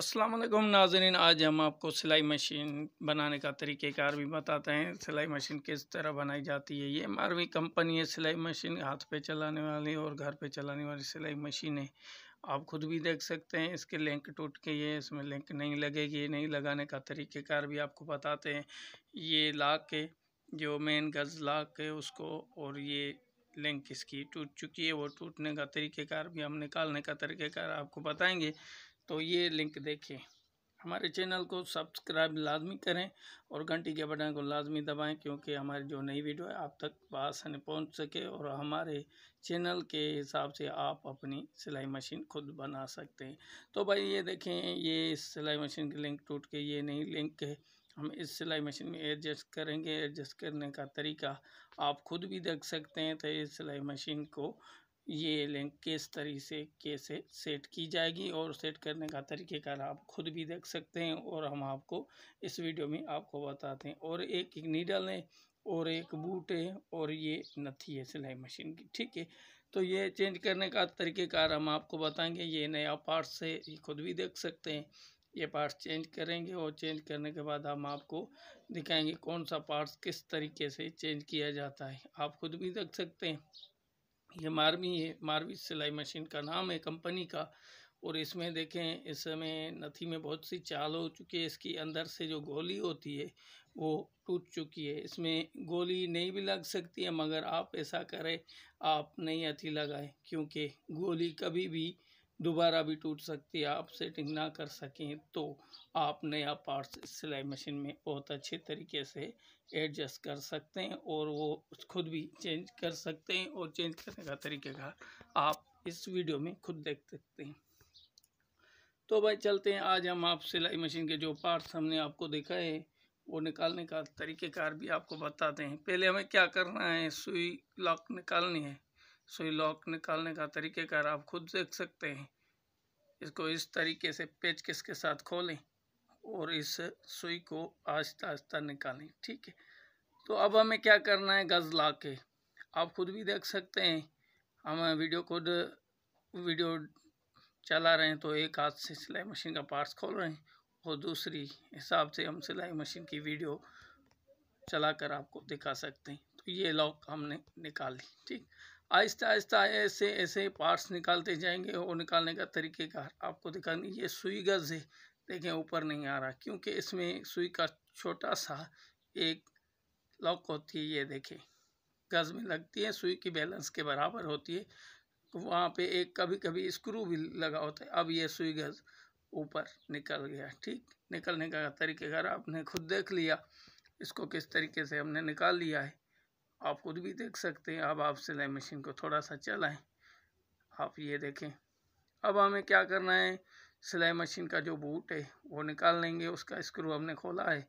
अस्सलाम वालेकुम नाजरीन आज हम आपको सिलाई मशीन बनाने का तरीक़ेकार भी बताते हैं सिलाई मशीन किस तरह बनाई जाती है ये मारवी कंपनी है सिलाई मशीन हाथ पे चलाने वाली और घर पे चलाने वाली सिलाई मशीन है आप खुद भी देख सकते हैं इसके लिंक टूट के ये इसमें लिंक नहीं लगेगी नहीं लगाने का तरीक़ेकार भी आपको बताते हैं ये ला के जो मेन गज ला के उसको और ये लिंक इसकी टूट चुकी है वो टूटने का तरीक़ेकार भी हम निकालने का तरीक़ेकार आपको बताएँगे तो ये लिंक देखें हमारे चैनल को सब्सक्राइब लाजमी करें और घंटी के बटन को लाजमी दबाएं क्योंकि हमारी जो नई वीडियो है आप तक बसानी पहुंच सके और हमारे चैनल के हिसाब से आप अपनी सिलाई मशीन खुद बना सकते हैं तो भाई ये देखें ये सिलाई मशीन की लिंक टूट के ये नई लिंक है हम इस सिलाई मशीन में एडजस्ट करेंगे एडजस्ट करने का तरीका आप खुद भी देख सकते हैं तो इस सिलाई मशीन को ये लिंक किस तरीके से कैसे सेट की जाएगी और सेट करने का तरीक़ेकार आप खुद भी देख सकते हैं और हम आपको इस वीडियो में आपको बताते हैं और एक एक नीडल है और एक बूट है और ये नथी है सिलाई मशीन की ठीक है तो ये चेंज करने का तरीक़ेकार हम आपको बताएंगे ये नया पार्ट्स है ये खुद भी देख सकते हैं ये पार्ट्स चेंज करेंगे और चेंज करने के बाद हम आपको दिखाएंगे कौन सा पार्ट्स किस तरीके से चेंज किया जाता है आप खुद भी देख सकते हैं ये मारवी है मारवी सिलाई मशीन का नाम है कंपनी का और इसमें देखें इस समय नथी में बहुत सी चाल हो चुकी है इसकी अंदर से जो गोली होती है वो टूट चुकी है इसमें गोली नहीं भी लग सकती है मगर आप ऐसा करें आप नहीं अति लगाएं क्योंकि गोली कभी भी दोबारा भी टूट सकती है आप सेटिंग ना कर सकें तो आप नया पार्ट्स सिलाई मशीन में बहुत अच्छे तरीके से एडजस्ट कर सकते हैं और वो खुद भी चेंज कर सकते हैं और चेंज करने का का आप इस वीडियो में खुद देख सकते हैं तो भाई चलते हैं आज हम आप सिलाई मशीन के जो पार्ट्स हमने आपको देखा है वो निकालने का तरीक़ेकार भी आपको बताते हैं पहले हमें क्या करना है सुई लॉक निकालनी है सुई लॉक निकालने का तरीक़ेकार आप खुद देख सकते हैं इसको इस तरीके से पेचकिस के साथ खोलें और इस सुई को आहिस्ता आहिस्ता निकालें ठीक है तो अब हमें क्या करना है गज़ ला के आप खुद भी देख सकते हैं हम वीडियो खुद वीडियो चला रहे हैं तो एक हाथ से सिलाई मशीन का पार्ट्स खोल रहे हैं और दूसरी हिसाब से हम सिलाई मशीन की वीडियो चला कर आपको दिखा सकते हैं तो ये लॉक हमने निकाल ली ठीक आहिस्ता आहिस्ता ऐसे ऐसे पार्ट्स निकालते जाएंगे और निकालने का का आपको दिखा ये सुई गज है देखें ऊपर नहीं आ रहा क्योंकि इसमें सुई का छोटा सा एक लॉक होती है ये देखें गज में लगती है सुई की बैलेंस के बराबर होती है तो वहाँ पे एक कभी कभी स्क्रू भी लगा होता है अब ये सुई गज ऊपर निकल गया ठीक निकलने का तरीक़ेकार आपने खुद देख लिया इसको किस तरीके से हमने निकाल लिया है आप खुद भी देख सकते हैं अब आप सिलाई मशीन को थोड़ा सा चलाएं आप ये देखें अब हमें क्या करना है सिलाई मशीन का जो बूट है वो निकाल लेंगे उसका स्क्रू हमने खोला है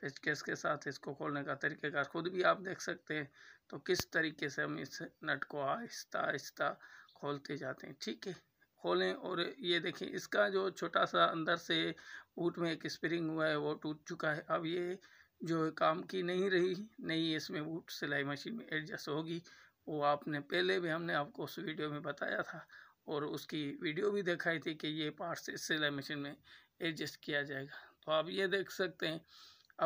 पेचकेस के साथ इसको खोलने का तरीक़ेकार खुद भी आप देख सकते हैं तो किस तरीके से हम इस नट को आहिस्ता आहिस्ता खोलते जाते हैं ठीक है खोलें और ये देखें इसका जो छोटा सा अंदर से बूट में एक स्प्रिंग हुआ है वो टूट चुका है अब ये जो काम की नहीं रही नहीं इसमें बूट सिलाई मशीन में एडजस्ट होगी वो आपने पहले भी हमने आपको उस वीडियो में बताया था और उसकी वीडियो भी दिखाई थी कि ये पार्ट्स इस सिलाई मशीन में एडजस्ट किया जाएगा तो आप ये देख सकते हैं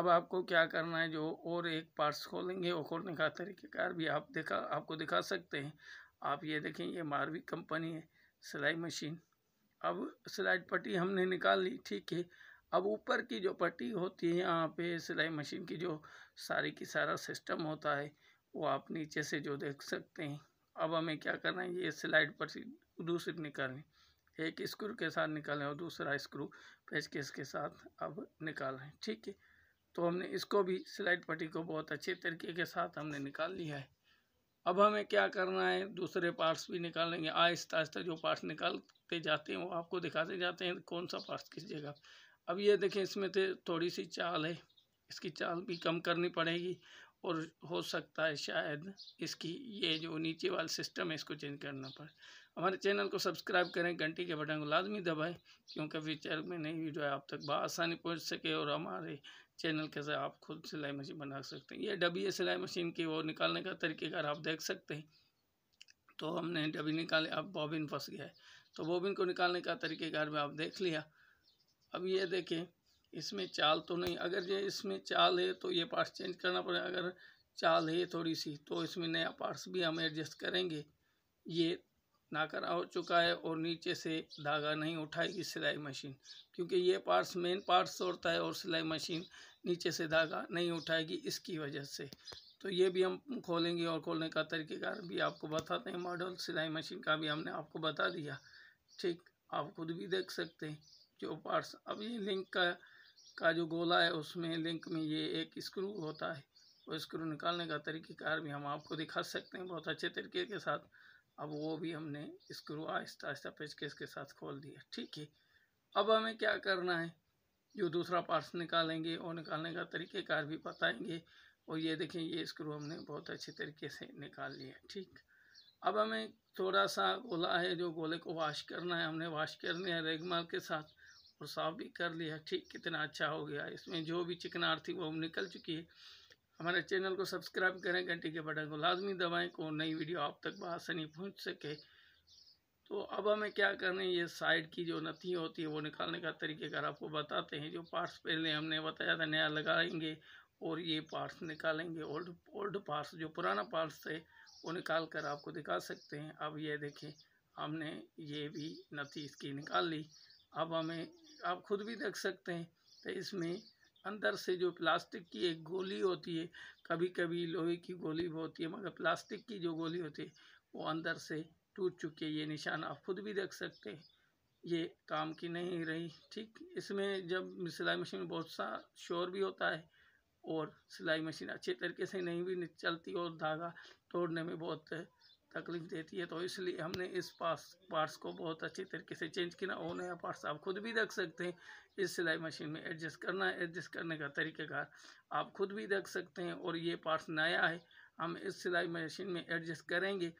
अब आपको क्या करना है जो और एक पार्ट्स खोलेंगे और खोलने का तरीक़ेकार भी आप दिखा आपको दिखा सकते हैं आप ये देखें ये मारवी कंपनी है सिलाई मशीन अब सिलाई पट्टी हमने निकाल ली ठीक है अब ऊपर की जो पट्टी होती है यहाँ पे सिलाई मशीन की जो सारी की सारा सिस्टम होता है वो आप नीचे से जो देख सकते हैं अब हमें क्या करना है ये स्लाइड पर दूसरी निकालें एक स्क्रू के साथ निकालें और दूसरा स्क्रू पेचकेस के साथ अब निकाल रहे हैं ठीक है तो हमने इसको भी स्लाइड पट्टी को बहुत अच्छे तरीके के साथ हमने निकाल लिया है अब हमें क्या करना है दूसरे पार्ट्स भी निकालेंगे आहिस्ता आहिस्ता जो पार्ट्स निकालते जाते हैं वो आपको दिखाते जाते हैं कौन सा पार्ट्स किस जगह अब ये देखें इसमें तो थोड़ी सी चाल है इसकी चाल भी कम करनी पड़ेगी और हो सकता है शायद इसकी ये जो नीचे वाला सिस्टम है इसको चेंज करना पड़े हमारे चैनल को सब्सक्राइब करें घंटी के बटन को लाजमी दबाएं क्योंकि फ्यूचर में नई वीडियो आप तक बसानी पहुँच सके और हमारे चैनल के साथ आप खुद सिलाई मशीन बना सकते हैं ये डबी सिलाई मशीन की वो निकालने का तरीक़ेकार आप देख सकते हैं तो हमने डबी निकाले अब बॉबिन फंस गया है तो बॉबिन को निकालने का तरीक़ेकार में आप देख लिया अब ये देखें इसमें चाल तो नहीं अगर ये इसमें चाल है तो ये पार्ट्स चेंज करना पड़ेगा अगर चाल है थोड़ी सी तो इसमें नया पार्ट्स भी हम एडजस्ट करेंगे ये नाकारा हो चुका है और नीचे से धागा नहीं उठाएगी सिलाई मशीन क्योंकि ये पार्ट्स मेन पार्ट्स तोड़ता है और सिलाई मशीन नीचे से धागा नहीं उठाएगी इसकी वजह से तो ये भी हम खोलेंगे और खोलने का तरीक़ेकार भी आपको बताते हैं मॉडल सिलाई मशीन का भी हमने आपको बता दिया ठीक आप खुद भी देख सकते हैं जो पार्ट्स अब ये लिंक का का जो गोला है उसमें लिंक में ये एक स्क्रू होता है वो स्क्रू निकालने का तरीक़ेकार भी हम आपको दिखा सकते हैं बहुत अच्छे तरीके के साथ अब वो भी हमने स्क्रू आहिस्ता आहिस्ता पेचकेस के साथ खोल दिया ठीक है अब हमें क्या करना है जो दूसरा पार्ट्स निकालेंगे और निकालने का तरीक़ेकार भी बताएंगे और ये देखें ये स्क्रू हमने बहुत अच्छे तरीके से निकाल लिया ठीक अब हमें थोड़ा सा गोला है जो गोले को वाश करना है हमने वाश कर लिया रेगमाल के साथ और साफ भी कर लिया ठीक कितना अच्छा हो गया इसमें जो भी चिकनार थी वो निकल चुकी है हमारे चैनल को सब्सक्राइब करें घंटे के बटन को लाजमी दबाएँ को नई वीडियो आप तक बसानी पहुँच सके तो अब हमें क्या करना है ये साइड की जो नथी होती है वो निकालने का तरीक़ेकार आपको बताते हैं जो पार्ट्स पहले हमने बताया था नया लगाएंगे और ये पार्ट्स निकालेंगे ओल्ड ओल्ड पार्ट्स जो पुराना पार्ट्स थे वो निकाल कर आपको दिखा सकते हैं अब ये देखें हमने ये भी नथी इसकी निकाल ली अब हमें आप खुद भी देख सकते हैं तो इसमें अंदर से जो प्लास्टिक की एक गोली होती है कभी कभी लोहे की गोली भी होती है मगर प्लास्टिक की जो गोली होती है वो अंदर से टूट चुकी है ये निशान आप खुद भी देख सकते हैं ये काम की नहीं रही ठीक इसमें जब सिलाई मशीन में बहुत सा शोर भी होता है और सिलाई मशीन अच्छे तरीके से नहीं भी चलती और धागा तोड़ने में बहुत तकलीफ़ देती है तो इसलिए हमने इस पास पार्ट्स को बहुत अच्छी तरीके से चेंज किया और नया पार्ट्स आप खुद भी रख सकते हैं इस सिलाई मशीन में एडजस्ट करना है एडजस्ट करने का तरीक़ेकार आप खुद भी रख सकते हैं और ये पार्ट्स नया है हम इस सिलाई मशीन में एडजस्ट करेंगे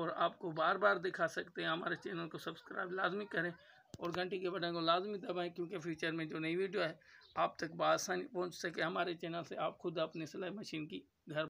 और आपको बार बार दिखा सकते हैं हमारे चैनल को सब्सक्राइब लाजमी करें और घंटी के बटन को लाजमी दबाएँ क्योंकि फ्यूचर में जो नई वीडियो है आप तक बसानी पहुँच सके हमारे चैनल से आप खुद अपनी सिलाई मशीन की घर